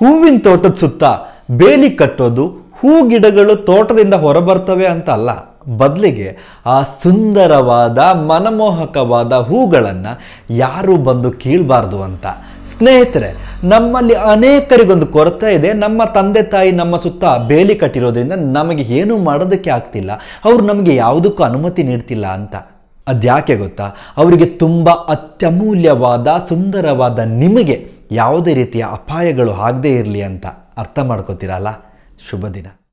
ಹೂವಿನ ತೋಟದ ಸುತ್ತ ಬೇಲಿ ಕಟ್ಟೋದು ಹೂ ಗಿಡಗಳು ತೋಟದಿಂದ ಹೊರಬರ್ತವೆ ಅಂತ ಅಲ್ಲ ಬದಲಿಗೆ ಆ ಸುಂದರವಾದ ಮನಮೋಹಕವಾದ ಹೂಗಳನ್ನು ಯಾರು ಬಂದು ಕೀಳಬಾರ್ದು ಅಂತ ಸ್ನೇಹಿತರೆ ನಮ್ಮಲ್ಲಿ ಅನೇಕರಿಗೊಂದು ಕೊರತೆ ಇದೆ ನಮ್ಮ ತಂದೆ ತಾಯಿ ನಮ್ಮ ಸುತ್ತ ಬೇಲಿ ಕಟ್ಟಿರೋದ್ರಿಂದ ನಮಗೆ ಏನೂ ಮಾಡೋದಕ್ಕೆ ಆಗ್ತಿಲ್ಲ ಅವರು ನಮಗೆ ಯಾವುದಕ್ಕೂ ಅನುಮತಿ ನೀಡ್ತಿಲ್ಲ ಅಂತ ಅದ್ಯಾಕೆ ಗೊತ್ತಾ ಅವರಿಗೆ ತುಂಬ ಅತ್ಯಮೂಲ್ಯವಾದ ಸುಂದರವಾದ ನಿಮಗೆ ಯಾವುದೇ ರೀತಿಯ ಅಪಾಯಗಳು ಆಗದೇ ಇರಲಿ ಅಂತ ಅರ್ಥ ಮಾಡ್ಕೋತೀರಲ್ಲ ಶುಭ ದಿನ